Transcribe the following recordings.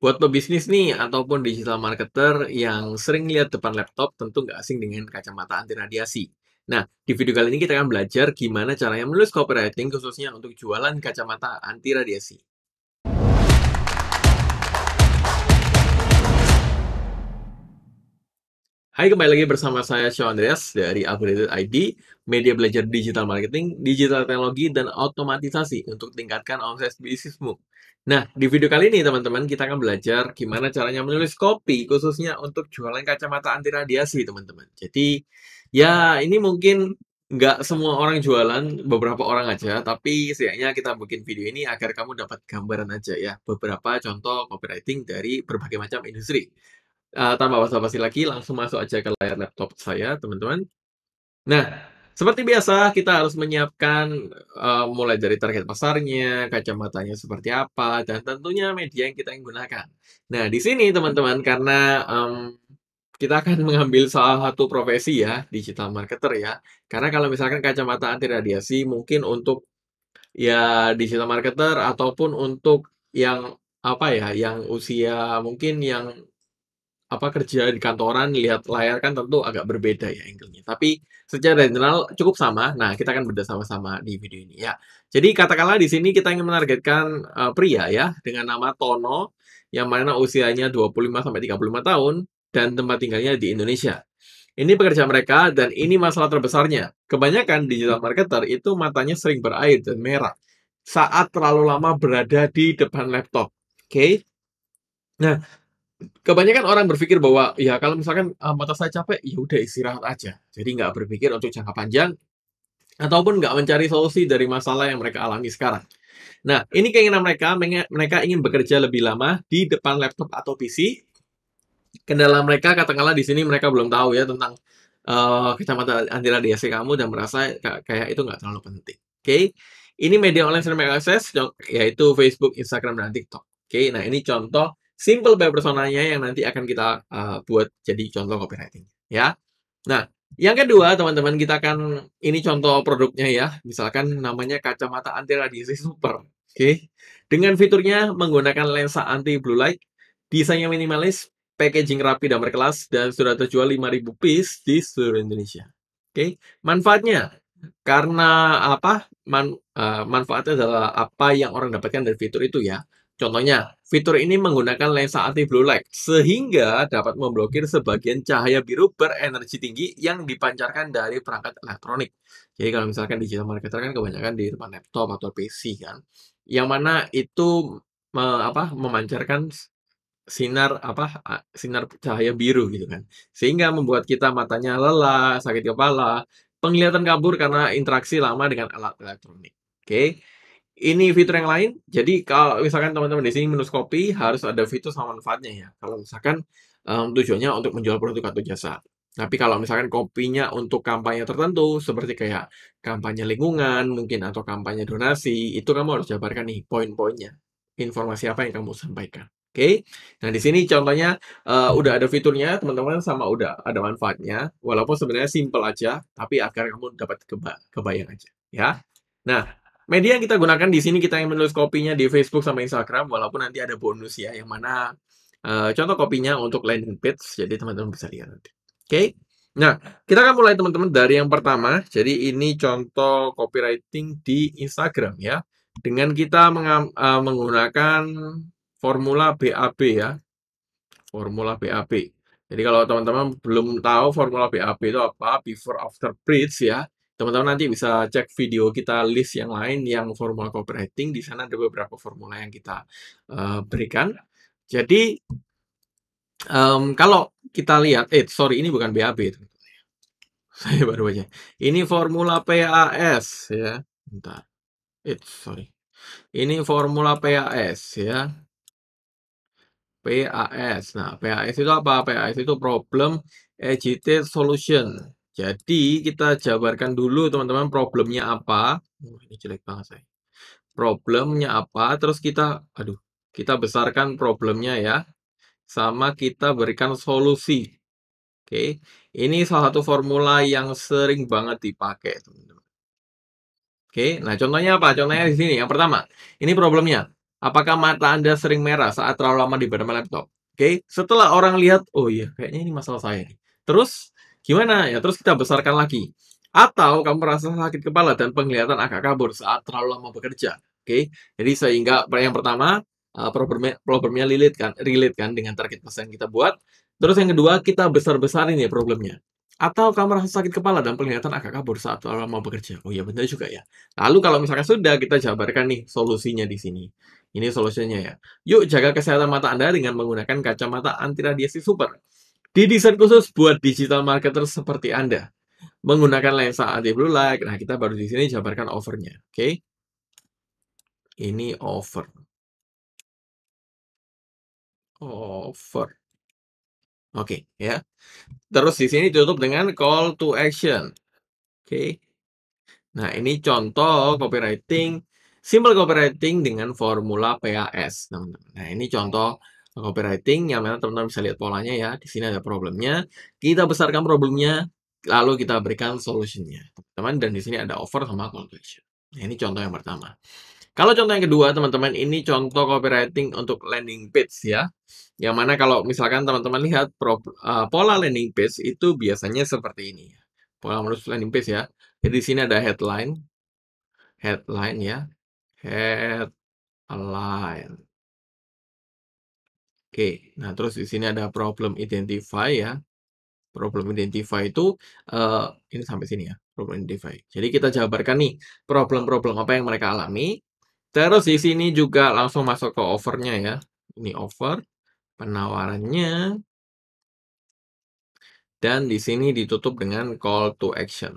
Buat pebisnis nih, ataupun digital marketer yang sering lihat depan laptop, tentu nggak asing dengan kacamata anti radiasi. Nah, di video kali ini kita akan belajar gimana caranya menulis copywriting khususnya untuk jualan kacamata anti radiasi. Hai, kembali lagi bersama saya Sean Andreas dari Upgraded ID, media belajar digital marketing, digital teknologi, dan otomatisasi untuk tingkatkan omset bisnismu. Nah, di video kali ini teman-teman kita akan belajar gimana caranya menulis copy khususnya untuk jualan kacamata anti radiasi teman-teman. Jadi, ya ini mungkin nggak semua orang jualan, beberapa orang aja, tapi sayangnya kita bikin video ini agar kamu dapat gambaran aja ya, beberapa contoh copywriting dari berbagai macam industri uh, tanpa basa-basi lagi, langsung masuk aja ke layar laptop saya, teman-teman. Nah, seperti biasa, kita harus menyiapkan uh, mulai dari target pasarnya, kacamatanya seperti apa, dan tentunya media yang kita gunakan. Nah, di sini teman-teman, karena um, kita akan mengambil salah satu profesi ya, digital marketer ya. Karena kalau misalkan kacamata anti radiasi mungkin untuk ya digital marketer ataupun untuk yang apa ya, yang usia mungkin yang apa kerja di kantoran lihat layar kan tentu agak berbeda ya angle-nya. Tapi secara general cukup sama. Nah, kita akan bedah sama-sama di video ini ya. Jadi katakanlah di sini kita ingin menargetkan uh, pria ya dengan nama Tono yang mana usianya 25 sampai 35 tahun dan tempat tinggalnya di Indonesia. Ini pekerja mereka dan ini masalah terbesarnya. Kebanyakan digital marketer itu matanya sering berair dan merah saat terlalu lama berada di depan laptop. Oke. Okay? Nah, kebanyakan orang berpikir bahwa ya kalau misalkan uh, eh, mata saya capek ya udah istirahat aja jadi nggak berpikir untuk jangka panjang ataupun nggak mencari solusi dari masalah yang mereka alami sekarang. Nah, ini keinginan mereka, mereka ingin bekerja lebih lama di depan laptop atau PC. Kendala mereka, katakanlah di sini mereka belum tahu ya tentang uh, eh, kacamata anti radiasi kamu dan merasa kayak itu nggak terlalu penting. Oke, okay? ini media online yang mereka akses, yaitu Facebook, Instagram, dan TikTok. Oke, okay? nah ini contoh simple by personanya yang nanti akan kita uh, buat jadi contoh copywriting ya. Nah, yang kedua teman-teman kita akan ini contoh produknya ya. Misalkan namanya kacamata anti radiasi super. Oke. Okay. Dengan fiturnya menggunakan lensa anti blue light, desainnya minimalis, packaging rapi dan berkelas dan sudah terjual 5000 piece di seluruh Indonesia. Oke. Okay. Manfaatnya karena apa? Man, uh, manfaatnya adalah apa yang orang dapatkan dari fitur itu ya. Contohnya, fitur ini menggunakan lensa anti blue light sehingga dapat memblokir sebagian cahaya biru berenergi tinggi yang dipancarkan dari perangkat elektronik. Jadi kalau misalkan digital marketer kan kebanyakan di depan laptop atau PC kan, yang mana itu me, apa memancarkan sinar apa sinar cahaya biru gitu kan. Sehingga membuat kita matanya lelah, sakit kepala, penglihatan kabur karena interaksi lama dengan alat elektronik. Oke. Okay? ini fitur yang lain. Jadi kalau misalkan teman-teman di sini menu kopi harus ada fitur sama manfaatnya ya. Kalau misalkan um, tujuannya untuk menjual produk atau jasa. Tapi kalau misalkan kopinya untuk kampanye tertentu, seperti kayak kampanye lingkungan mungkin atau kampanye donasi, itu kamu harus jabarkan nih poin-poinnya, informasi apa yang kamu sampaikan. Oke, okay? nah di sini contohnya uh, udah ada fiturnya, teman-teman sama udah ada manfaatnya, walaupun sebenarnya simple aja, tapi agar kamu dapat keba kebayang aja, ya. Nah, media yang kita gunakan di sini kita yang menulis kopinya di Facebook sama Instagram walaupun nanti ada bonus ya yang mana uh, contoh kopinya untuk landing page jadi teman-teman bisa lihat nanti. Oke. Okay? Nah, kita akan mulai teman-teman dari yang pertama. Jadi ini contoh copywriting di Instagram ya. Dengan kita uh, menggunakan formula BAB ya. Formula BAB. Jadi kalau teman-teman belum tahu formula BAB itu apa, before after bridge ya. Teman-teman nanti bisa cek video kita list yang lain yang formula copywriting. Di sana ada beberapa formula yang kita uh, berikan. Jadi, um, kalau kita lihat, eh sorry ini bukan BAB. Saya baru aja, Ini formula PAS ya. Bentar. Eh sorry. Ini formula PAS ya. PAS. Nah, PAS itu apa? PAS itu problem agitated solution jadi kita jabarkan dulu teman-teman problemnya apa. Uh, ini jelek banget saya. Problemnya apa, terus kita, aduh, kita besarkan problemnya ya. Sama kita berikan solusi. Oke, okay. ini salah satu formula yang sering banget dipakai teman-teman. Oke, okay. nah contohnya apa? Contohnya di sini. Yang pertama, ini problemnya. Apakah mata Anda sering merah saat terlalu lama di depan laptop? Oke, okay. setelah orang lihat, oh iya, kayaknya ini masalah saya. Terus Gimana? Ya terus kita besarkan lagi. Atau kamu merasa sakit kepala dan penglihatan agak kabur saat terlalu lama bekerja. Oke, okay? jadi sehingga yang pertama eh, problemnya, lilit kan, relate kan dengan target pesan kita buat. Terus yang kedua kita besar-besarin ya problemnya. Atau kamu merasa sakit kepala dan penglihatan agak kabur saat terlalu lama bekerja. Oh iya benar juga ya. Lalu kalau misalkan sudah kita jabarkan nih solusinya di sini. Ini solusinya ya. Yuk jaga kesehatan mata Anda dengan menggunakan kacamata anti radiasi super didesain khusus buat digital marketer seperti Anda menggunakan lensa anti blue light. Nah, kita baru di sini jabarkan overnya. Oke. Okay? Ini over. Over. Oke, okay, ya. Terus di sini tutup dengan call to action. Oke. Okay. Nah, ini contoh copywriting, simple copywriting dengan formula PAS, Nah, ini contoh copywriting yang mana teman-teman bisa lihat polanya ya. Di sini ada problemnya. Kita besarkan problemnya, lalu kita berikan solusinya, Teman-teman, dan di sini ada over sama call Nah, ini contoh yang pertama. Kalau contoh yang kedua, teman-teman, ini contoh copywriting untuk landing page ya. Yang mana kalau misalkan teman-teman lihat pro, uh, pola landing page itu biasanya seperti ini. Ya. Pola menulis landing page ya. Jadi di sini ada headline. Headline ya. Headline. Oke, nah terus di sini ada problem identify ya. Problem identify itu, uh, ini sampai sini ya, problem identify. Jadi kita jabarkan nih, problem-problem apa yang mereka alami, terus di sini juga langsung masuk ke offernya ya. Ini offer, penawarannya dan di sini ditutup dengan call to action.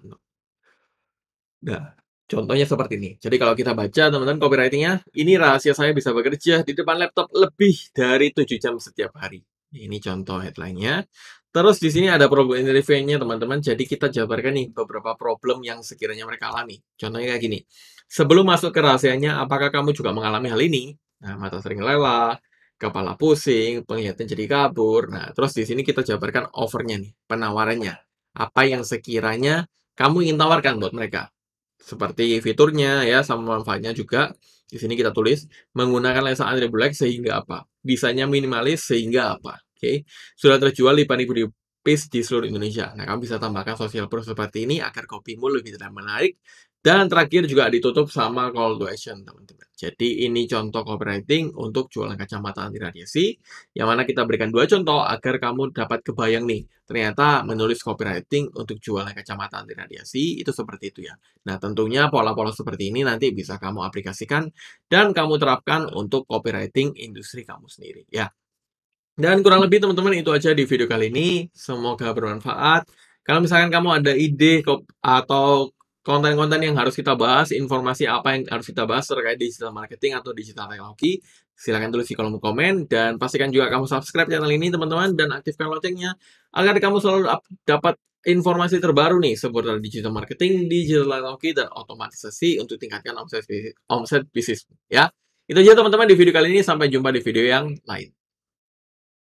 Nah. Contohnya seperti ini. Jadi kalau kita baca teman-teman copywritingnya, ini rahasia saya bisa bekerja di depan laptop lebih dari 7 jam setiap hari. Ini contoh headline-nya. Terus di sini ada problem interview-nya teman-teman. Jadi kita jabarkan nih beberapa problem yang sekiranya mereka alami. Contohnya kayak gini. Sebelum masuk ke rahasianya, apakah kamu juga mengalami hal ini? Nah, mata sering lelah, kepala pusing, penglihatan jadi kabur. Nah, terus di sini kita jabarkan overnya nih, penawarannya. Apa yang sekiranya kamu ingin tawarkan buat mereka? seperti fiturnya ya sama manfaatnya juga di sini kita tulis menggunakan lensa anti black sehingga apa desainnya minimalis sehingga apa oke okay. sudah terjual di ribu piece di seluruh Indonesia nah kamu bisa tambahkan sosial proof seperti ini agar kopimu lebih terlihat menarik dan terakhir juga ditutup sama call to action, teman-teman. Jadi ini contoh copywriting untuk jualan kacamata anti radiasi, yang mana kita berikan dua contoh agar kamu dapat kebayang nih. Ternyata menulis copywriting untuk jualan kacamata anti radiasi itu seperti itu ya. Nah tentunya pola-pola seperti ini nanti bisa kamu aplikasikan dan kamu terapkan untuk copywriting industri kamu sendiri ya. Dan kurang lebih teman-teman itu aja di video kali ini. Semoga bermanfaat. Kalau misalkan kamu ada ide atau konten-konten yang harus kita bahas, informasi apa yang harus kita bahas terkait digital marketing atau digital teknologi, silahkan tulis di kolom komen, dan pastikan juga kamu subscribe channel ini teman-teman, dan aktifkan loncengnya, agar kamu selalu dapat informasi terbaru nih seputar digital marketing, digital teknologi, dan otomatisasi untuk tingkatkan omset, bisnis, Ya, itu aja teman-teman di video kali ini, sampai jumpa di video yang lain.